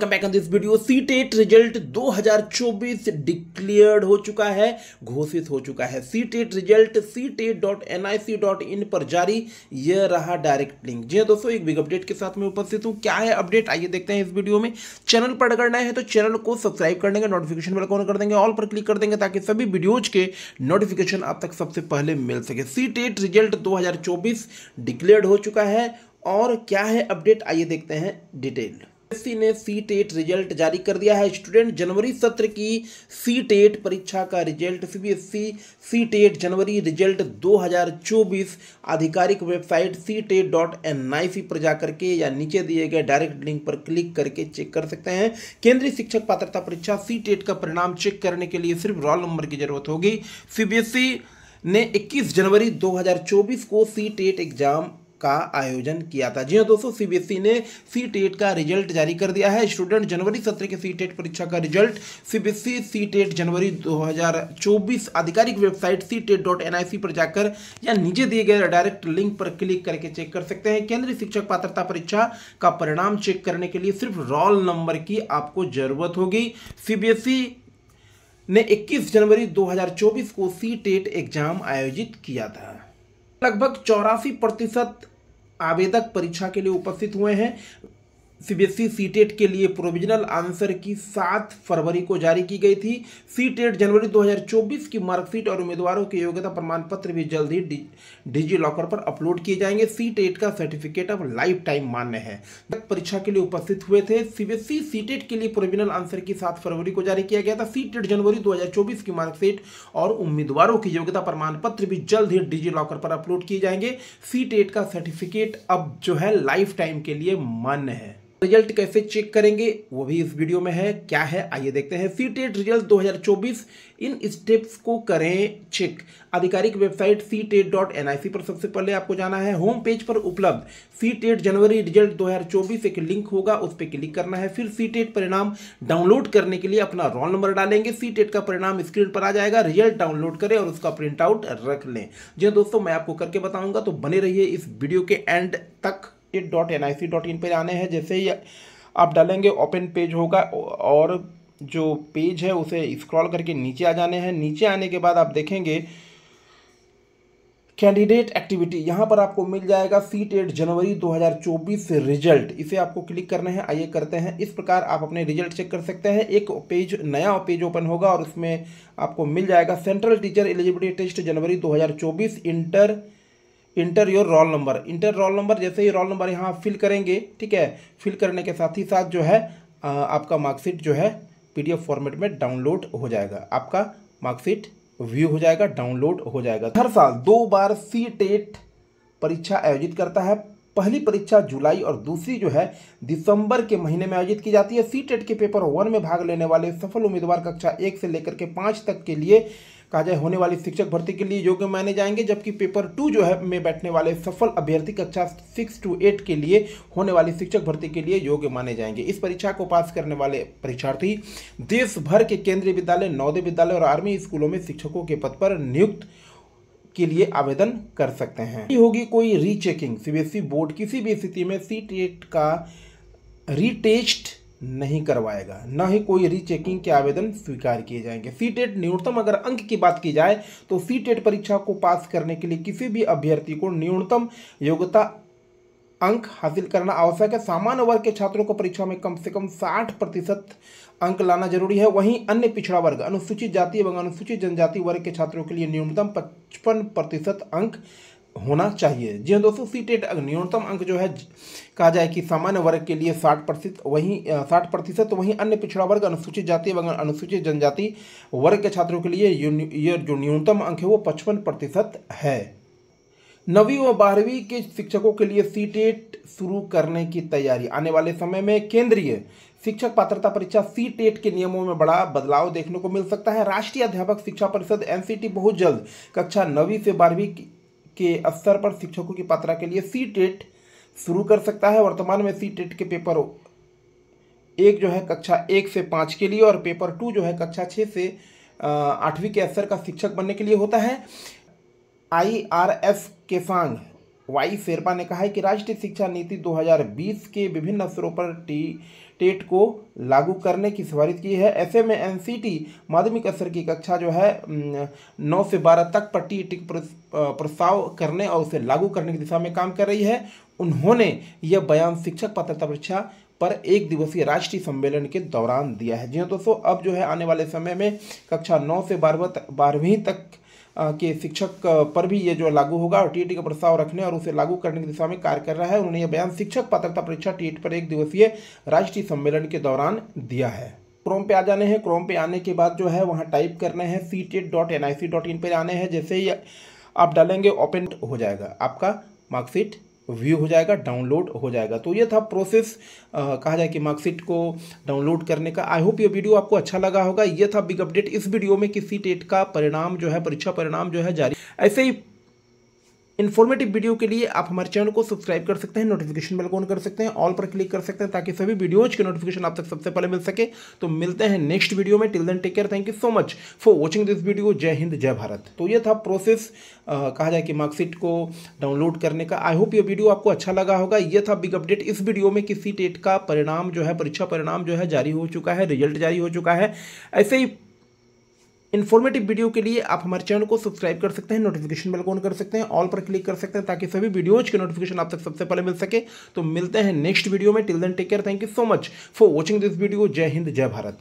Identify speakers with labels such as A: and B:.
A: come back on this video CTET result 2024 declared हो चुका है घोषित हो चुका है CTET result CTET dot N I C dot in पर जारी यह रहा डायरेक्ट लिंक जी हाँ दोस्तों एक बिग अपडेट के साथ में उपस्थित हूँ क्या है अपडेट आइए देखते हैं इस वीडियो में चैनल पर अगर नए हैं तो चैनल को सब्सक्राइब कर देंगे नोटिफिकेशन बेल ऑन कर देंगे ऑल पर क्लिक कर देंगे ताकि सभी वीडियोज के नोटिफिकेशन आप तक सबसे पहले मिल सके सीटेट रिजल्ट दो डिक्लेयर्ड हो चुका है और क्या है अपडेट आइए देखते हैं डिटेल एससी ने सी टेट रिजल्ट जारी कर दिया है स्टूडेंट जनवरी सत्र की सी टेट परीक्षा का रिजल्ट सीबीएसई सी टेट जनवरी रिजल्ट 2024 आधिकारिक website C TET dot N पर जाकर के या नीचे दिए गए डायरेक्ट लिंक पर क्लिक करके चेक कर सकते हैं केंद्रीय शिक्षक पात्रता परीक्षा सी टेट का परिणाम चेक करने के लिए सिर्फ रोल नंबर की जरूरत होगी सीबीएसई e ने 21 जनवरी 2024 को सी टेट एग्जाम का आयोजन किया था जी हाँ दोस्तों सीबीएसई e ने सी टेट e का रिजल्ट जारी कर दिया है स्टूडेंट जनवरी सत्र के सी टेट e परीक्षा का रिजल्ट सीबीएसई सी टेट जनवरी 2024 आधिकारिक website C TET dot N पर जाकर या नीचे दिए गए डायरेक्ट लिंक पर क्लिक करके चेक कर सकते हैं केंद्रीय शिक्षक पात्रता परीक्षा का परिणाम चेक करने के लिए सिर्फ रोल नंबर की आपको जरूरत होगी सीबीएसई ने इक्कीस जनवरी दो को सी टेट एग्जाम आयोजित किया था लगभग चौरासी प्रतिशत आवेदक परीक्षा के लिए उपस्थित हुए हैं सीबीएसई सी टेट के लिए प्रोविजनल आंसर की सात फरवरी को जारी की गई थी सी टेट जनवरी 2024 की मार्कशीट और उम्मीदवारों के योग्यता प्रमाण पत्र e भी जल्द ही डिजी लॉकर पर अपलोड किए जाएंगे सी टेट का सर्टिफिकेट अब लाइफ टाइम मान्य है परीक्षा के लिए उपस्थित हुए थे सीबीएसई सी टेट के लिए प्रोविजनल आंसर की सात फरवरी को जारी किया गया था सी टेट जनवरी दो की मार्कशीट और उम्मीदवारों की योग्यता प्रमाण पत्र भी जल्द ही डिजी लॉकर पर अपलोड किए जाएंगे सी टेट का सर्टिफिकेट अब जो है लाइफ टाइम के लिए मान्य है रिजल्ट कैसे चेक करेंगे वो भी इस वीडियो में है क्या है आइए देखते हैं सी टेट रिजल्ट 2024 इन स्टेप्स को करें चेक आधिकारिक website C TET dot N I C पर सबसे पहले आपको जाना है होम पेज पर उपलब्ध सी टेट जनवरी रिजल्ट 2024 एक लिंक होगा उस पर क्लिक करना है फिर सी टेट परिणाम डाउनलोड करने के लिए अपना रोल नंबर डालेंगे सी टेट का परिणाम स्क्रीन पर आ जाएगा रिजल्ट डाउनलोड करें और उसका प्रिंट आउट रख लें जी हाँ दोस्तों मैं आपको करके बताऊंगा तो बने रहिए इस वीडियो के एंड तक TET dot N I C dot in पर आने हैं जैसे ही आप डालेंगे ओपन पेज होगा और जो पेज है उसे स्क्रॉल करके नीचे आ जाने हैं नीचे आने के बाद आप देखेंगे कैंडिडेट एक्टिविटी यहां पर आपको मिल जाएगा सी टेट जनवरी 2024 से रिजल्ट इसे आपको क्लिक करना है आइए करते हैं इस प्रकार आप अपने रिजल्ट चेक कर सकते हैं एक पेज नया पेज ओपन होगा और उसमें आपको मिल जाएगा सेंट्रल टीचर एलिजिबिलिटी टेस्ट जनवरी 2024 enter enter your roll number enter roll number जैसे ही रोल नंबर यहाँ फिल करेंगे ठीक है फिल करने के साथ ही साथ जो है आ, आपका मार्कशीट जो है पीडीएफ फॉर्मेट में डाउनलोड हो जाएगा आपका मार्कशीट व्यू हो जाएगा डाउनलोड हो जाएगा हर साल दो बार सी टेट e परीक्षा आयोजित करता है पहली परीक्षा जुलाई और दूसरी जो है दिसंबर के महीने में आयोजित की जाती है सी टेट e के पेपर वन में भाग लेने वाले सफल उम्मीदवार कक्षा एक से लेकर के पाँच तक के लिए कहा जाए होने वाली शिक्षक भर्ती के लिए योग्य माने जाएंगे जबकि पेपर टू जो है में बैठने वाले सफल अभ्यर्थी कक्षा सिक्स टू एट के लिए होने वाली शिक्षक भर्ती के लिए योग्य माने जाएंगे इस परीक्षा को पास करने वाले परीक्षार्थी देश भर के केंद्रीय विद्यालय नौदय विद्यालय और आर्मी स्कूलों में शिक्षकों के पद पर नियुक्त के लिए आवेदन कर सकते हैं होगी कोई रीचेकिंग सीबीएसई बोर्ड किसी भी स्थिति में सी का रीटेस्ट नहीं करवाएगा न ही कोई रीचेकिंग के आवेदन स्वीकार किए जाएंगे सी टेट न्यूनतम अगर अंक की बात की जाए तो सी टेट परीक्षा को पास करने के लिए किसी भी अभ्यर्थी को न्यूनतम योग्यता अंक हासिल करना आवश्यक है सामान्य वर्ग के छात्रों को परीक्षा में कम से कम 60 प्रतिशत अंक लाना जरूरी है वहीं अन्य पिछड़ा वर्ग अनुसूचित जाति एवं अनुसूचित जनजाति वर्ग के छात्रों के लिए न्यूनतम पचपन प्रतिशत अंक होना चाहिए जी हाँ दोस्तों सी टेट न्यूनतम अंक जो है कहा जाए कि सामान्य वर्ग के लिए साठ प्रतिशत वहीं साठ प्रतिशत वहीं अन्य पिछड़ा वर्ग अनुसूचित जाति एवं अनुसूचित जनजाति वर्ग के छात्रों के लिए ये जो न्यूनतम अंक है वो पचपन प्रतिशत है नवीं व बारहवीं के शिक्षकों के लिए सी टेट शुरू करने की तैयारी आने वाले समय में केंद्रीय शिक्षक पात्रता परीक्षा सी टेट के नियमों में बड़ा बदलाव देखने को मिल सकता है राष्ट्रीय अध्यापक शिक्षा परिषद एनसीटी बहुत जल्द कक्षा नवीं से बारहवीं के स्तर पर शिक्षकों की पात्रा के लिए सी टेट शुरू कर सकता है वर्तमान में सी टेट के पेपर एक जो है कक्षा एक से पाँच के लिए और पेपर टू जो है कक्षा छः से आठवीं के स्तर का शिक्षक बनने के लिए होता है आई आर एफ के सांग वाई शेरपा ने कहा है कि राष्ट्रीय शिक्षा नीति 2020 के विभिन्न स्तरों पर टी टेट को लागू करने की सिफारिश की है ऐसे में एनसीटी माध्यमिक स्तर की कक्षा जो है नौ से बारह तक पर टी टिक प्रस्ताव करने और उसे लागू करने की दिशा में काम कर रही है उन्होंने यह बयान शिक्षक पात्रता परीक्षा पर एक दिवसीय राष्ट्रीय सम्मेलन के दौरान दिया है जी हाँ दोस्तों अब जो है आने वाले समय में कक्षा नौ से बारहवीं तक बारहवीं तक के शिक्षक पर भी ये जो लागू होगा और टीएटी का प्रस्ताव रखने और उसे लागू करने की दिशा में कार्य कर रहा है उन्होंने यह बयान शिक्षक पात्रता परीक्षा टीएट पर एक दिवसीय राष्ट्रीय सम्मेलन के दौरान दिया है क्रोम पे आ जाने हैं क्रोम पे आने के बाद जो है वहाँ टाइप करने हैं C TET dot N I C dot in पर आने हैं जैसे ही आप डालेंगे ओपन हो जाएगा आपका मार्कशीट व्यू हो जाएगा डाउनलोड हो जाएगा तो ये था प्रोसेस आ, कहा जाए कि मार्कशीट को डाउनलोड करने का आई होप ये वीडियो आपको अच्छा लगा होगा ये था बिग अपडेट इस वीडियो में किसी टेट का परिणाम जो है परीक्षा परिणाम जो है जारी ऐसे ही इन्फॉर्मेटिव वीडियो के लिए आप हमारे चैनल को सब्सक्राइब कर सकते हैं नोटिफिकेशन बेल को ऑन कर सकते हैं ऑल पर क्लिक कर सकते हैं ताकि सभी वीडियोज के नोटिफिकेशन आप तक सबसे पहले मिल सके तो मिलते हैं नेक्स्ट वीडियो में till then take care thank you so much for watching this video जय हिंद जय भारत तो यह था प्रोसेस आ, कहा जाए कि मार्कशीट को डाउनलोड करने का आई होप ये वीडियो आपको अच्छा लगा होगा यह था बिग अपडेट इस वीडियो में किसी टेट का परिणाम जो है परीक्षा परिणाम जो है जारी हो चुका है रिजल्ट जारी हो चुका है ऐसे ही इन्फॉर्मेटिव वीडियो के लिए आप हमारे चैनल को सब्सक्राइब कर सकते हैं नोटिफिकेशन बेल को ऑन कर सकते हैं ऑल पर क्लिक कर सकते हैं ताकि सभी वीडियोज के नोटिफिकेशन आप तक सबसे पहले मिल सके तो मिलते हैं नेक्स्ट वीडियो में till then take care thank you so much for watching this video जय हिंद जय भारत